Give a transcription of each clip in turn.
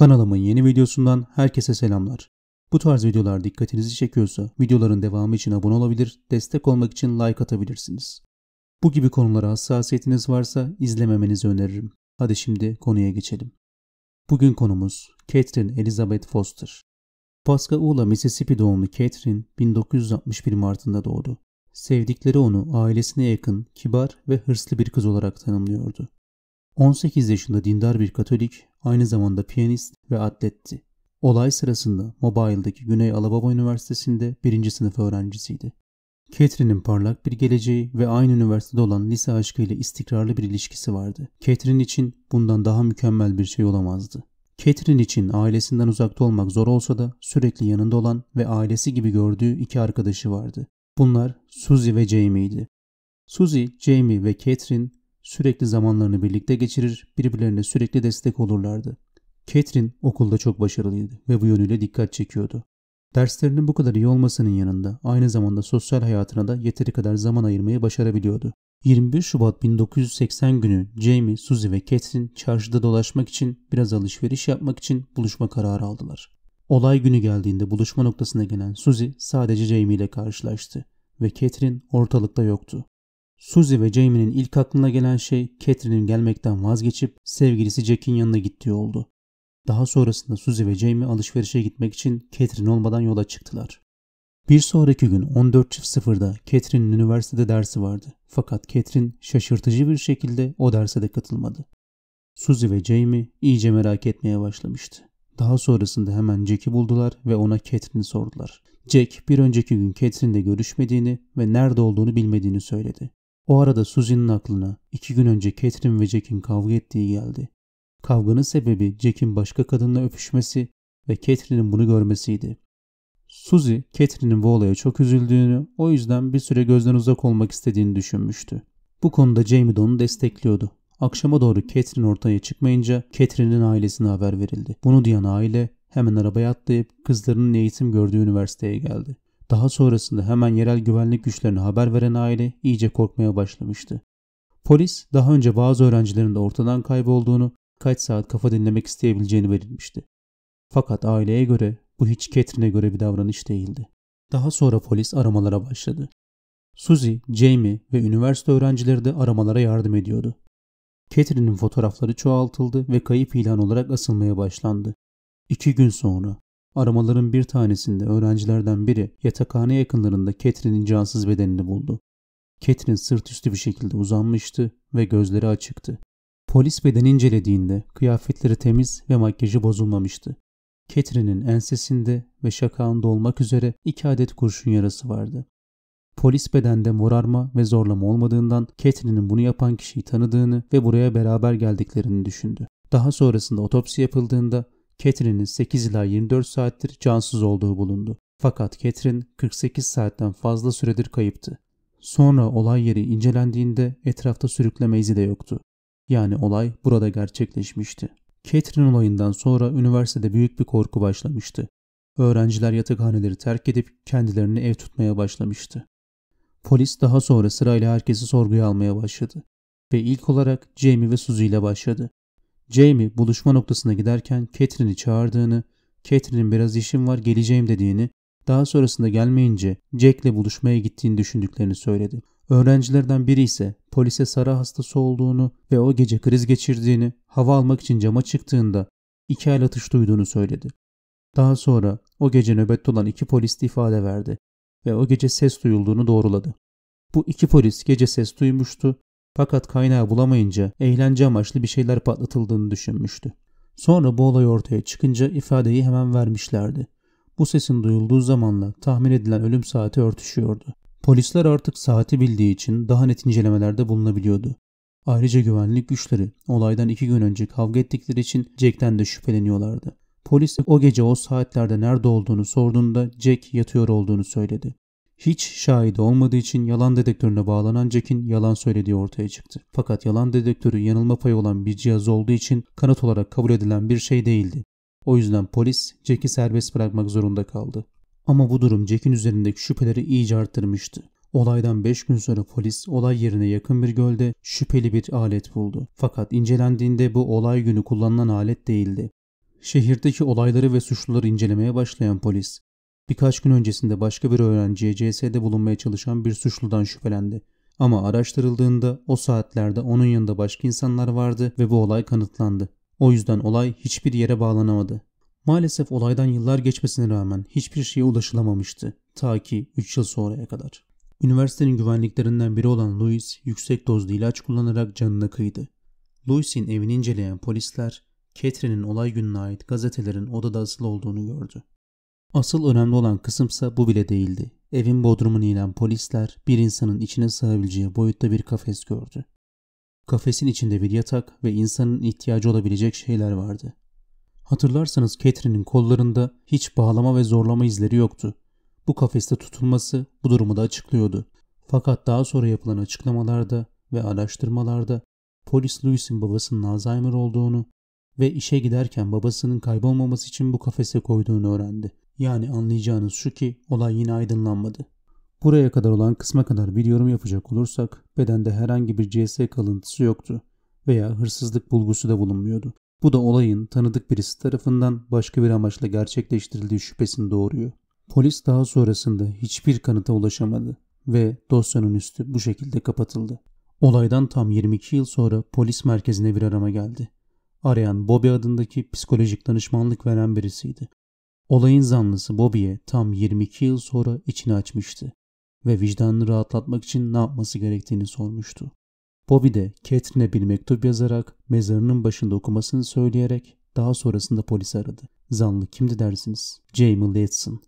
Kanalımın yeni videosundan herkese selamlar. Bu tarz videolar dikkatinizi çekiyorsa videoların devamı için abone olabilir, destek olmak için like atabilirsiniz. Bu gibi konulara hassasiyetiniz varsa izlememenizi öneririm. Hadi şimdi konuya geçelim. Bugün konumuz Catherine Elizabeth Foster. Pascagoula, Mississippi doğumlu Catherine 1961 Mart'ında doğdu. Sevdikleri onu ailesine yakın, kibar ve hırslı bir kız olarak tanımlıyordu. 18 yaşında dindar bir Katolik, aynı zamanda piyanist ve atletti. Olay sırasında Mobile'daki Güney Alabama Üniversitesi'nde birinci sınıf öğrencisiydi. Catherine'in parlak bir geleceği ve aynı üniversitede olan lise aşkıyla istikrarlı bir ilişkisi vardı. Catherine için bundan daha mükemmel bir şey olamazdı. Catherine için ailesinden uzakta olmak zor olsa da sürekli yanında olan ve ailesi gibi gördüğü iki arkadaşı vardı. Bunlar Suzy ve Jamie'ydi. Suzy, Jamie ve Catherine Sürekli zamanlarını birlikte geçirir, birbirlerine sürekli destek olurlardı. Catherine okulda çok başarılıydı ve bu yönüyle dikkat çekiyordu. Derslerinin bu kadar iyi olmasının yanında aynı zamanda sosyal hayatına da yeteri kadar zaman ayırmayı başarabiliyordu. 21 Şubat 1980 günü Jamie, Suzy ve Catherine çarşıda dolaşmak için biraz alışveriş yapmak için buluşma kararı aldılar. Olay günü geldiğinde buluşma noktasına gelen Suzy sadece Jamie ile karşılaştı ve Catherine ortalıkta yoktu. Suzy ve Jamie'nin ilk aklına gelen şey Catherine'in gelmekten vazgeçip sevgilisi Jack'in yanına gittiği oldu. Daha sonrasında Suzy ve Jamie alışverişe gitmek için Catherine olmadan yola çıktılar. Bir sonraki gün 14.00'da Catherine'in üniversitede dersi vardı. Fakat Catherine şaşırtıcı bir şekilde o derse de katılmadı. Suzy ve Jamie iyice merak etmeye başlamıştı. Daha sonrasında hemen Jack'i buldular ve ona Catherine'i sordular. Jack bir önceki gün Catherine'le görüşmediğini ve nerede olduğunu bilmediğini söyledi. O arada Suzy'nin aklına iki gün önce Catherine ve Jack'in kavga ettiği geldi. Kavganın sebebi Jack'in başka kadınla öpüşmesi ve Catherine'in bunu görmesiydi. Suzy, Catherine'in bu olaya çok üzüldüğünü, o yüzden bir süre gözden uzak olmak istediğini düşünmüştü. Bu konuda Jamie de onu destekliyordu. Akşama doğru Catherine ortaya çıkmayınca Catherine'in ailesine haber verildi. Bunu duyan aile hemen arabaya atlayıp kızlarının eğitim gördüğü üniversiteye geldi. Daha sonrasında hemen yerel güvenlik güçlerine haber veren aile iyice korkmaya başlamıştı. Polis daha önce bazı öğrencilerin de ortadan kaybolduğunu, kaç saat kafa dinlemek isteyebileceğini verilmişti. Fakat aileye göre bu hiç Catherine'e göre bir davranış değildi. Daha sonra polis aramalara başladı. Suzy, Jamie ve üniversite öğrencileri de aramalara yardım ediyordu. Catherine'in fotoğrafları çoğaltıldı ve kayıp ilan olarak asılmaya başlandı. İki gün sonra Aramaların bir tanesinde öğrencilerden biri yatakhane yakınlarında Catherine'in cansız bedenini buldu. Catherine sırt üstü bir şekilde uzanmıştı ve gözleri açıktı. Polis bedeni incelediğinde kıyafetleri temiz ve makyajı bozulmamıştı. Catherine'in ensesinde ve şakağında olmak üzere iki adet kurşun yarası vardı. Polis bedende morarma ve zorlama olmadığından Catherine'in bunu yapan kişiyi tanıdığını ve buraya beraber geldiklerini düşündü. Daha sonrasında otopsi yapıldığında Catherine'in 8 ila 24 saattir cansız olduğu bulundu. Fakat Catherine 48 saatten fazla süredir kayıptı. Sonra olay yeri incelendiğinde etrafta sürükleme izi de yoktu. Yani olay burada gerçekleşmişti. Catherine olayından sonra üniversitede büyük bir korku başlamıştı. Öğrenciler yatakhaneleri terk edip kendilerini ev tutmaya başlamıştı. Polis daha sonra sırayla herkesi sorguya almaya başladı. Ve ilk olarak Jamie ve Suzy ile başladı. Jamie buluşma noktasına giderken Catherine'i çağırdığını, Catherine'in biraz işim var geleceğim dediğini, daha sonrasında gelmeyince Jack'le buluşmaya gittiğini düşündüklerini söyledi. Öğrencilerden biri ise polise Sara hastası olduğunu ve o gece kriz geçirdiğini, hava almak için cama çıktığında iki el atış duyduğunu söyledi. Daha sonra o gece nöbette olan iki polis de ifade verdi ve o gece ses duyulduğunu doğruladı. Bu iki polis gece ses duymuştu fakat kaynağı bulamayınca eğlence amaçlı bir şeyler patlatıldığını düşünmüştü. Sonra bu olay ortaya çıkınca ifadeyi hemen vermişlerdi. Bu sesin duyulduğu zamanla tahmin edilen ölüm saati örtüşüyordu. Polisler artık saati bildiği için daha net incelemelerde bulunabiliyordu. Ayrıca güvenlik güçleri olaydan iki gün önce kavga ettikleri için Jack'ten de şüpheleniyorlardı. Polis o gece o saatlerde nerede olduğunu sorduğunda Jack yatıyor olduğunu söyledi. Hiç şahidi olmadığı için yalan dedektörüne bağlanan Jack'in yalan söylediği ortaya çıktı. Fakat yalan dedektörü yanılma payı olan bir cihaz olduğu için kanıt olarak kabul edilen bir şey değildi. O yüzden polis Jack'i serbest bırakmak zorunda kaldı. Ama bu durum Jack'in üzerindeki şüpheleri iyice arttırmıştı. Olaydan 5 gün sonra polis olay yerine yakın bir gölde şüpheli bir alet buldu. Fakat incelendiğinde bu olay günü kullanılan alet değildi. Şehirdeki olayları ve suçluları incelemeye başlayan polis, Birkaç gün öncesinde başka bir öğrenciye CS'de bulunmaya çalışan bir suçludan şüphelendi. Ama araştırıldığında o saatlerde onun yanında başka insanlar vardı ve bu olay kanıtlandı. O yüzden olay hiçbir yere bağlanamadı. Maalesef olaydan yıllar geçmesine rağmen hiçbir şeye ulaşılamamıştı. Ta ki 3 yıl sonraya kadar. Üniversitenin güvenliklerinden biri olan Louis yüksek dozlu ilaç kullanarak canına kıydı. Louis'in evini inceleyen polisler Catherine'in olay gününe ait gazetelerin odada asılı olduğunu gördü. Asıl önemli olan kısımsa bu bile değildi. Evin bodrumunu inen polisler bir insanın içine sığabileceği boyutta bir kafes gördü. Kafesin içinde bir yatak ve insanın ihtiyacı olabilecek şeyler vardı. Hatırlarsanız Catherine'in kollarında hiç bağlama ve zorlama izleri yoktu. Bu kafeste tutulması bu durumu da açıklıyordu. Fakat daha sonra yapılan açıklamalarda ve araştırmalarda polis Lewis'in babasının Alzheimer olduğunu ve işe giderken babasının kaybolmaması için bu kafese koyduğunu öğrendi. Yani anlayacağınız şu ki olay yine aydınlanmadı. Buraya kadar olan kısma kadar bir yorum yapacak olursak bedende herhangi bir CS kalıntısı yoktu veya hırsızlık bulgusu da bulunmuyordu. Bu da olayın tanıdık birisi tarafından başka bir amaçla gerçekleştirildiği şüphesini doğuruyor. Polis daha sonrasında hiçbir kanıta ulaşamadı ve dosyanın üstü bu şekilde kapatıldı. Olaydan tam 22 yıl sonra polis merkezine bir arama geldi. Arayan Bobby adındaki psikolojik danışmanlık veren birisiydi. Olayın zanlısı Bobby'e tam 22 yıl sonra içini açmıştı ve vicdanını rahatlatmak için ne yapması gerektiğini sormuştu. Bobby de Catherine'e bir mektup yazarak mezarının başında okumasını söyleyerek daha sonrasında polisi aradı. Zanlı kimdi dersiniz? Jamie Letson.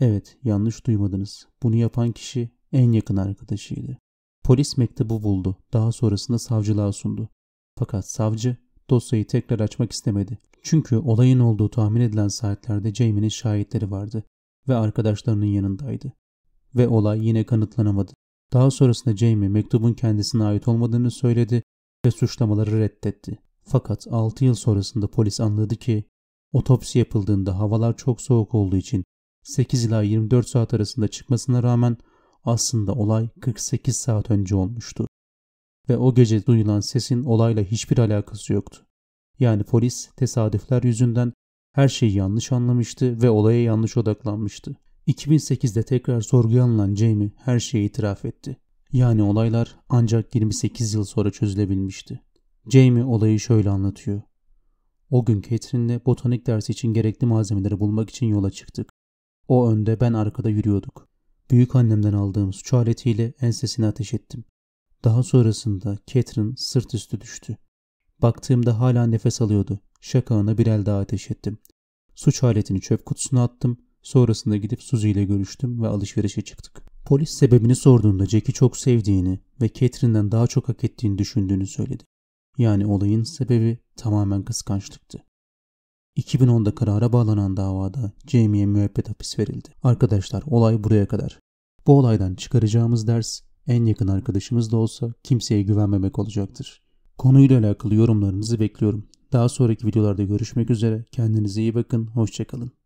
Evet yanlış duymadınız. Bunu yapan kişi en yakın arkadaşıydı. Polis mektubu buldu. Daha sonrasında savcılığa sundu. Fakat savcı dosyayı tekrar açmak istemedi. Çünkü olayın olduğu tahmin edilen saatlerde Jamie'nin şahitleri vardı ve arkadaşlarının yanındaydı. Ve olay yine kanıtlanamadı. Daha sonrasında Jamie mektubun kendisine ait olmadığını söyledi ve suçlamaları reddetti. Fakat 6 yıl sonrasında polis anladı ki otopsi yapıldığında havalar çok soğuk olduğu için 8 ila 24 saat arasında çıkmasına rağmen aslında olay 48 saat önce olmuştu. Ve o gece duyulan sesin olayla hiçbir alakası yoktu yani polis tesadüfler yüzünden her şeyi yanlış anlamıştı ve olaya yanlış odaklanmıştı. 2008'de tekrar sorguya alınan Jamie her şeyi itiraf etti. Yani olaylar ancak 28 yıl sonra çözülebilmişti. Jamie olayı şöyle anlatıyor. O gün Catherine'le botanik dersi için gerekli malzemeleri bulmak için yola çıktık. O önde ben arkada yürüyorduk. Büyük annemden aldığım suç aletiyle ensesini ateş ettim. Daha sonrasında Catherine sırt üstü düştü. Baktığımda hala nefes alıyordu. Şakağına bir el daha ateş ettim. Suç aletini çöp kutusuna attım. Sonrasında gidip Suzy ile görüştüm ve alışverişe çıktık. Polis sebebini sorduğunda Jack'i çok sevdiğini ve Catherine'den daha çok hak ettiğini düşündüğünü söyledi. Yani olayın sebebi tamamen kıskançlıktı. 2010'da karara bağlanan davada Jamie'ye müebbet hapis verildi. Arkadaşlar olay buraya kadar. Bu olaydan çıkaracağımız ders en yakın arkadaşımız da olsa kimseye güvenmemek olacaktır. Konuyla alakalı yorumlarınızı bekliyorum. Daha sonraki videolarda görüşmek üzere. Kendinize iyi bakın. Hoşçakalın.